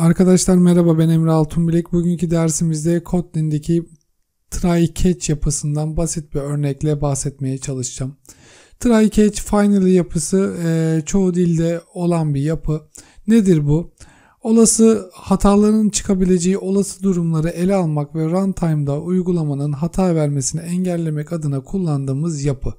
Arkadaşlar merhaba ben Emre Altunbilek. Bugünkü dersimizde Kotlin'deki try catch yapısından basit bir örnekle bahsetmeye çalışacağım. Try catch finally yapısı e, çoğu dilde olan bir yapı. Nedir bu? Olası hataların çıkabileceği olası durumları ele almak ve runtime'da uygulamanın hata vermesini engellemek adına kullandığımız yapı.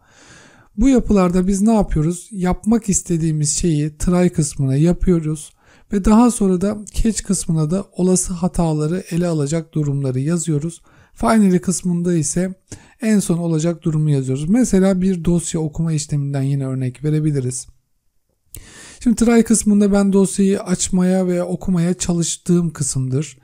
Bu yapılarda biz ne yapıyoruz? Yapmak istediğimiz şeyi try kısmına yapıyoruz ve daha sonra da catch kısmına da olası hataları ele alacak durumları yazıyoruz. Finally kısmında ise en son olacak durumu yazıyoruz. Mesela bir dosya okuma işleminden yine örnek verebiliriz. Şimdi try kısmında ben dosyayı açmaya ve okumaya çalıştığım kısımdır.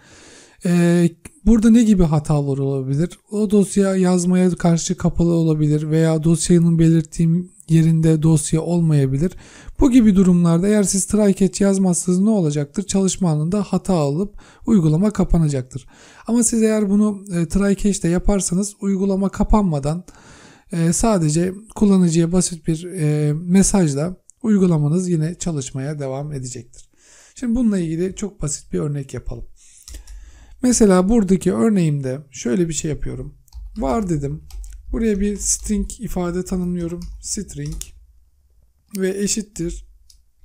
Ee, burada ne gibi hatalar olabilir? O dosya yazmaya karşı kapalı olabilir veya dosyanın belirttiğim yerinde dosya olmayabilir. Bu gibi durumlarda eğer siz try catch yazmazsanız ne olacaktır? Çalışma anında hata alıp uygulama kapanacaktır. Ama siz eğer bunu e, try catch de yaparsanız uygulama kapanmadan e, sadece kullanıcıya basit bir e, mesajla uygulamanız yine çalışmaya devam edecektir. Şimdi bununla ilgili çok basit bir örnek yapalım. Mesela buradaki örneğimde şöyle bir şey yapıyorum. Var dedim Buraya bir string ifade tanımlıyorum. String ve eşittir.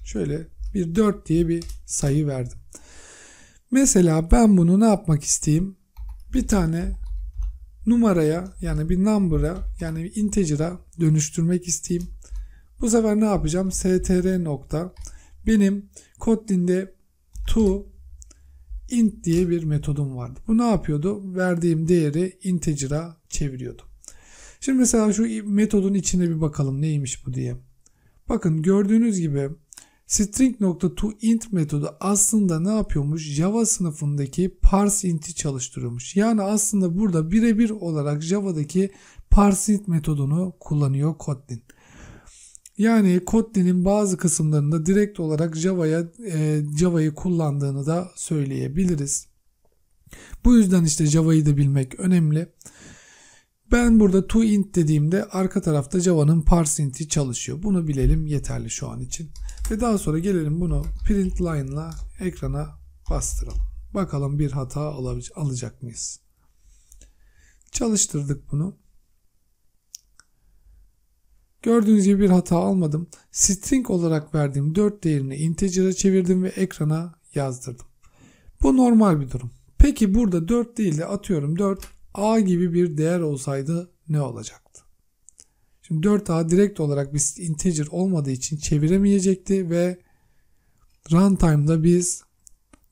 Şöyle bir 4 diye bir sayı verdim. Mesela ben bunu ne yapmak isteyeyim? Bir tane numaraya yani bir number'a yani bir integer'a dönüştürmek isteyeyim. Bu sefer ne yapacağım? str nokta benim Kotlin'de to int diye bir metodum vardı. Bu ne yapıyordu? Verdiğim değeri integer'a çeviriyordu. Şimdi mesela şu metodun içine bir bakalım neymiş bu diye. Bakın gördüğünüz gibi string.toInt metodu aslında ne yapıyormuş? Java sınıfındaki parseInt'i çalıştırıyormuş. Yani aslında burada birebir olarak Java'daki parseInt metodunu kullanıyor Kotlin. Yani Kotlin'in bazı kısımlarında direkt olarak Java'ya e, Java'yı kullandığını da söyleyebiliriz. Bu yüzden işte Java'yı da bilmek önemli. Ben burada to int dediğimde arka tarafta Java'nın parseInt'i çalışıyor. Bunu bilelim yeterli şu an için. Ve daha sonra gelelim bunu print line'la ekrana bastıralım. Bakalım bir hata alacak mıyız? Çalıştırdık bunu. Gördüğünüz gibi bir hata almadım. String olarak verdiğim 4 değerini integer'a çevirdim ve ekrana yazdırdım. Bu normal bir durum. Peki burada 4 değil de atıyorum 4 a gibi bir değer olsaydı ne olacaktı? Şimdi 4a direkt olarak biz integer olmadığı için çeviremeyecekti ve runtime'da biz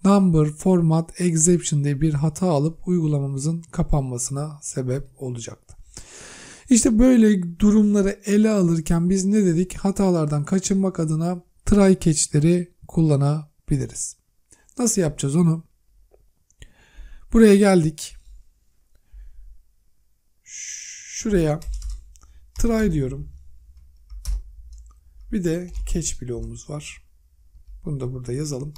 number format exception diye bir hata alıp uygulamamızın kapanmasına sebep olacaktı. İşte böyle durumları ele alırken biz ne dedik? Hatalardan kaçınmak adına try catch'leri kullanabiliriz. Nasıl yapacağız onu? Buraya geldik. Şuraya try diyorum. Bir de catch bloğumuz var. Bunu da burada yazalım.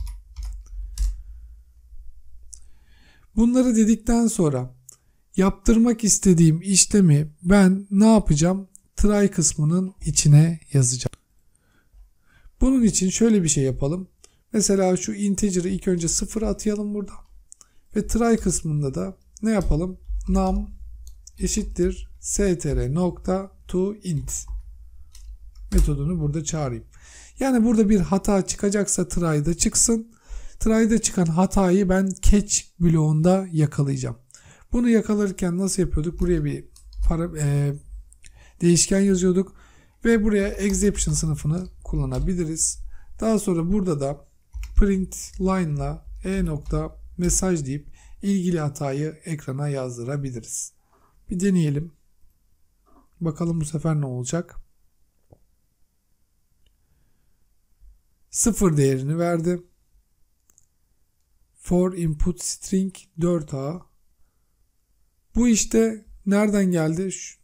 Bunları dedikten sonra yaptırmak istediğim işlemi ben ne yapacağım? Try kısmının içine yazacağım. Bunun için şöyle bir şey yapalım. Mesela şu integer'ı ilk önce sıfır atayalım burada. Ve try kısmında da ne yapalım? Num eşittir str.toInt metodunu burada çağırayım. Yani burada bir hata çıkacaksa try'da çıksın. Try'da çıkan hatayı ben catch bloğunda yakalayacağım. Bunu yakalarken nasıl yapıyorduk? Buraya bir para, e, değişken yazıyorduk ve buraya exception sınıfını kullanabiliriz. Daha sonra burada da print line'la e nokta mesaj deyip ilgili hatayı ekrana yazdırabiliriz. Bir deneyelim. Bakalım bu sefer ne olacak? Sıfır değerini verdi. For input string 4a. Bu işte nereden geldi? Şu,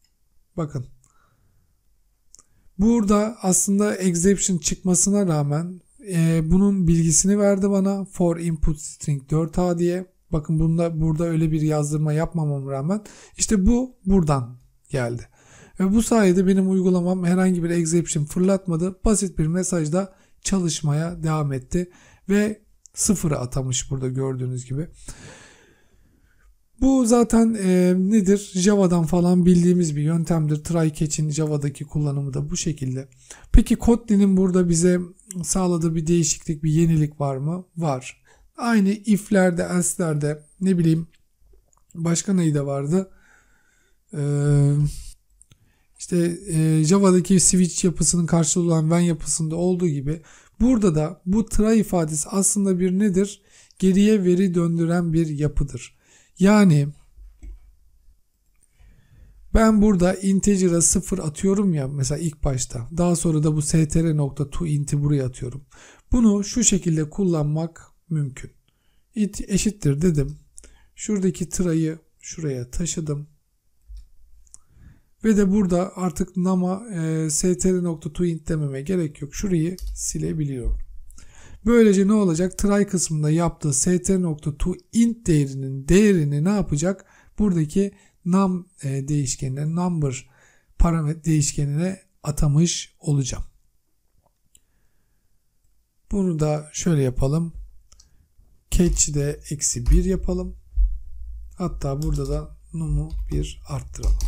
bakın. Burada aslında exception çıkmasına rağmen e, bunun bilgisini verdi bana for input string 4a diye. Bakın bunda burada öyle bir yazdırma yapmamam rağmen işte bu buradan geldi. Ve bu sayede benim uygulamam herhangi bir exception fırlatmadı. Basit bir mesajla çalışmaya devam etti. Ve sıfırı atamış burada gördüğünüz gibi. Bu zaten e, nedir? Java'dan falan bildiğimiz bir yöntemdir. Try catch'in Java'daki kullanımı da bu şekilde. Peki Kotlin'in burada bize sağladığı bir değişiklik, bir yenilik var mı? Var. Aynı if'lerde, else'lerde ne bileyim başka neyi de vardı? Eee işte e, Java'daki switch yapısının karşılığı olan when yapısında olduğu gibi burada da bu try ifadesi aslında bir nedir? Geriye veri döndüren bir yapıdır. Yani ben burada integer'a 0 atıyorum ya mesela ilk başta. Daha sonra da bu str.toInt'i buraya atıyorum. Bunu şu şekilde kullanmak mümkün. It eşittir dedim. Şuradaki tırayı şuraya taşıdım. Ve de burada artık nama e, str.toint dememe gerek yok. Şurayı silebiliyorum. Böylece ne olacak? Try kısmında yaptığı str.toint değerinin değerini ne yapacak? Buradaki num e, değişkenine, number parametre değişkenine atamış olacağım. Bunu da şöyle yapalım. Catch'i eksi 1 yapalım. Hatta burada da num'u 1 arttıralım.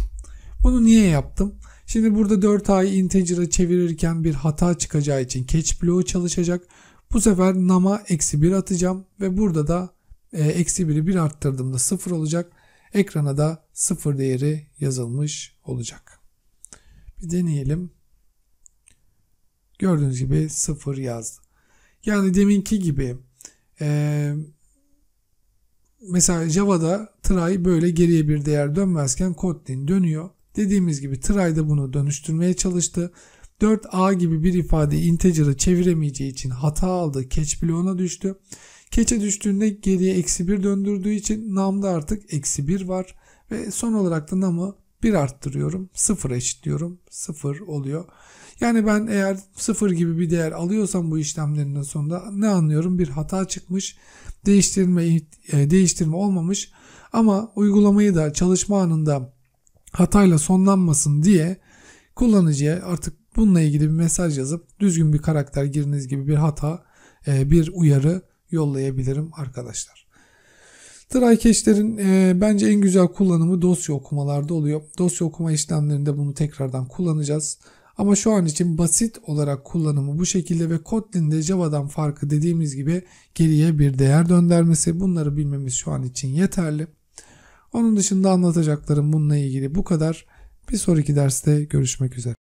Bunu niye yaptım? Şimdi burada 4 ay integer'a çevirirken bir hata çıkacağı için catch bloğu çalışacak. Bu sefer nama eksi 1 atacağım ve burada da e, eksi 1'i 1 arttırdığımda 0 olacak. Ekrana da 0 değeri yazılmış olacak. Bir deneyelim. Gördüğünüz gibi 0 yazdı. Yani deminki gibi e, mesela Java'da try böyle geriye bir değer dönmezken Kotlin dönüyor. Dediğimiz gibi try da bunu dönüştürmeye çalıştı. 4a gibi bir ifade, integer'ı çeviremeyeceği için hata aldı. Catch bloğuna düştü. Catch'e düştüğünde geriye eksi 1 döndürdüğü için namda artık eksi 1 var. Ve son olarak da namı 1 arttırıyorum. 0 eşitliyorum. 0 oluyor. Yani ben eğer 0 gibi bir değer alıyorsam bu işlemlerin sonunda ne anlıyorum? Bir hata çıkmış. Değiştirme e, değiştirme olmamış. Ama uygulamayı da çalışma anında hatayla sonlanmasın diye kullanıcıya artık bununla ilgili bir mesaj yazıp düzgün bir karakter giriniz gibi bir hata, e, bir uyarı yollayabilirim arkadaşlar. Try e, bence en güzel kullanımı dosya okumalarda oluyor. Dosya okuma işlemlerinde bunu tekrardan kullanacağız. Ama şu an için basit olarak kullanımı bu şekilde ve Kotlin'de Java'dan farkı dediğimiz gibi geriye bir değer döndürmesi bunları bilmemiz şu an için yeterli. Onun dışında anlatacaklarım bununla ilgili bu kadar. Bir sonraki derste görüşmek üzere.